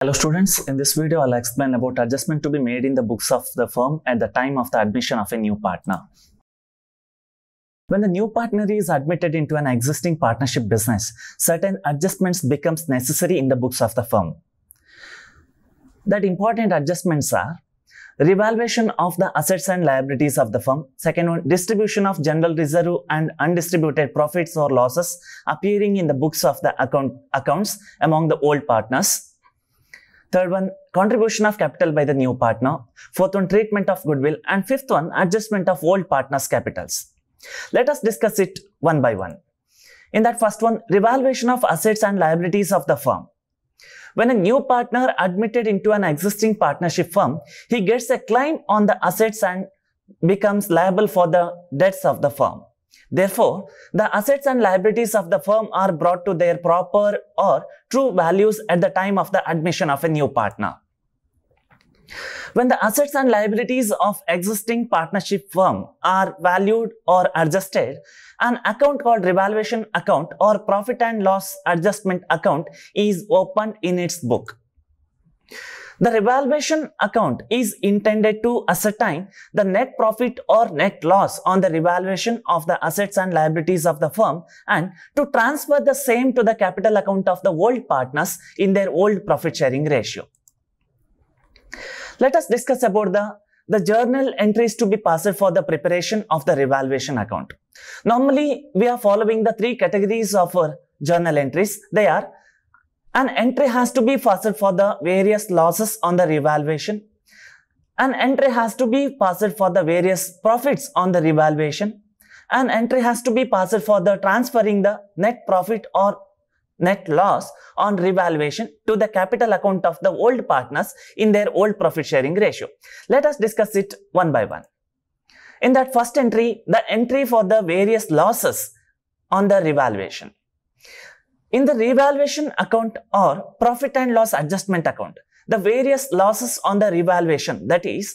Hello students, in this video I'll explain about adjustment to be made in the books of the firm at the time of the admission of a new partner. When the new partner is admitted into an existing partnership business, certain adjustments becomes necessary in the books of the firm. That important adjustments are revaluation of the assets and liabilities of the firm, second one, distribution of general reserve and undistributed profits or losses appearing in the books of the account accounts among the old partners, Third one, contribution of capital by the new partner. Fourth one, treatment of goodwill. And fifth one, adjustment of old partner's capitals. Let us discuss it one by one. In that first one, revaluation of assets and liabilities of the firm. When a new partner admitted into an existing partnership firm, he gets a claim on the assets and becomes liable for the debts of the firm. Therefore, the assets and liabilities of the firm are brought to their proper or true values at the time of the admission of a new partner. When the assets and liabilities of existing partnership firm are valued or adjusted, an account called revaluation account or profit and loss adjustment account is opened in its book. The revaluation account is intended to ascertain the net profit or net loss on the revaluation of the assets and liabilities of the firm and to transfer the same to the capital account of the old partners in their old profit sharing ratio. Let us discuss about the the journal entries to be passed for the preparation of the revaluation account. Normally, we are following the three categories of our journal entries. They are an entry has to be passed for the various losses on the revaluation. An entry has to be passed for the various profits on the revaluation. An entry has to be passed for the transferring the net profit or net loss on revaluation to the capital account of the old partners in their old profit sharing ratio. Let us discuss it one by one. In that first entry, the entry for the various losses on the revaluation. In the revaluation account or profit and loss adjustment account, the various losses on the revaluation, that is,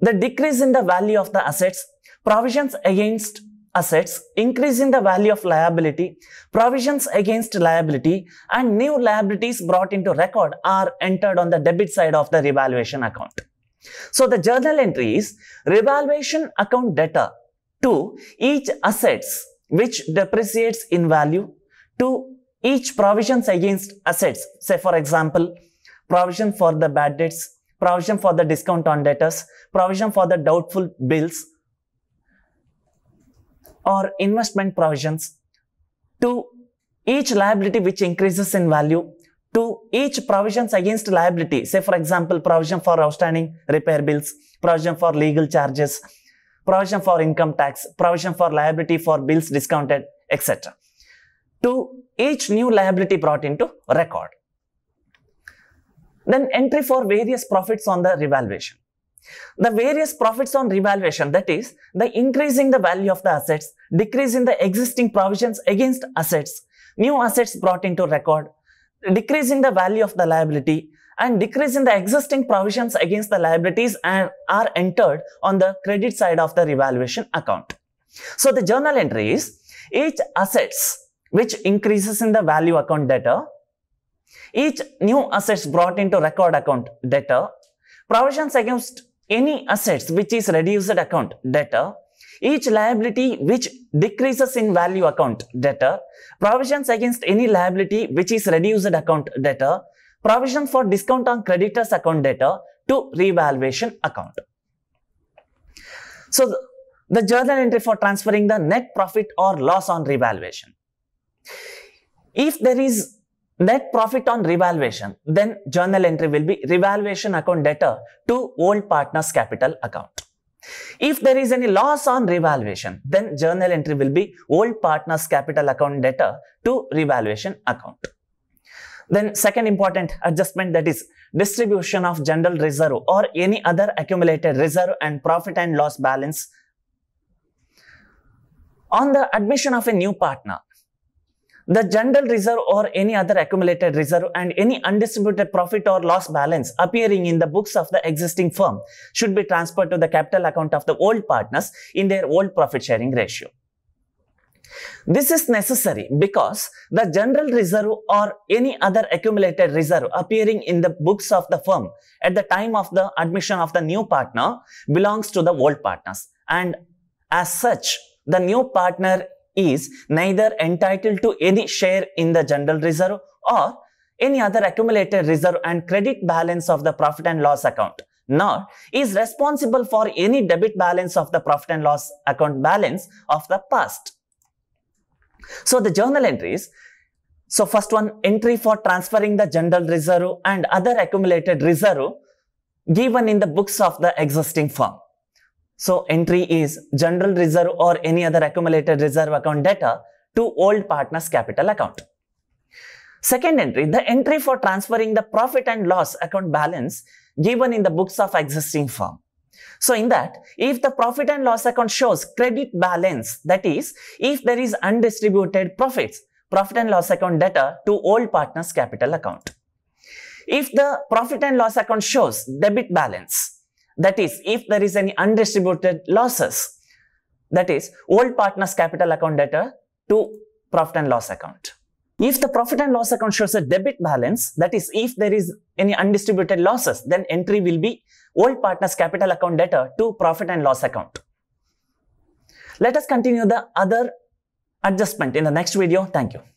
the decrease in the value of the assets, provisions against assets, increase in the value of liability, provisions against liability, and new liabilities brought into record are entered on the debit side of the revaluation account. So the journal entry is revaluation account data to each assets which depreciates in value to each provisions against assets, say for example, provision for the bad debts, provision for the discount on debtors, provision for the doubtful bills, or investment provisions to each liability which increases in value to each provisions against liability. Say for example, provision for outstanding repair bills, provision for legal charges, provision for income tax, provision for liability for bills discounted, etc to each new liability brought into record. Then entry for various profits on the revaluation. The various profits on revaluation, that is, the increasing the value of the assets, decrease in the existing provisions against assets, new assets brought into record, decreasing the value of the liability, and decrease in the existing provisions against the liabilities and are entered on the credit side of the revaluation account. So the journal entry is each assets which increases in the value account debtor. Each new assets brought into record account debtor, provisions against any assets which is reduced account debtor, each liability which decreases in value account debtor, provisions against any liability which is reduced account debtor, provision for discount on creditors account debtor to revaluation account. So the journal entry for transferring the net profit or loss on revaluation. If there is net profit on revaluation, then journal entry will be revaluation account debtor to old partner's capital account. If there is any loss on revaluation, then journal entry will be old partner's capital account debtor to revaluation account. Then second important adjustment that is distribution of general reserve or any other accumulated reserve and profit and loss balance. On the admission of a new partner, the general reserve or any other accumulated reserve and any undistributed profit or loss balance appearing in the books of the existing firm should be transferred to the capital account of the old partners in their old profit sharing ratio. This is necessary because the general reserve or any other accumulated reserve appearing in the books of the firm at the time of the admission of the new partner belongs to the old partners and as such the new partner is neither entitled to any share in the general reserve or any other accumulated reserve and credit balance of the profit and loss account, nor is responsible for any debit balance of the profit and loss account balance of the past. So the journal entries, so first one entry for transferring the general reserve and other accumulated reserve given in the books of the existing firm. So entry is general reserve or any other accumulated reserve account data to old partner's capital account. Second entry, the entry for transferring the profit and loss account balance given in the books of existing firm. So in that, if the profit and loss account shows credit balance, that is, if there is undistributed profits, profit and loss account data to old partner's capital account. If the profit and loss account shows debit balance, that is, if there is any undistributed losses, that is, old partner's capital account debtor to profit and loss account. If the profit and loss account shows a debit balance, that is, if there is any undistributed losses, then entry will be old partner's capital account debtor to profit and loss account. Let us continue the other adjustment in the next video. Thank you.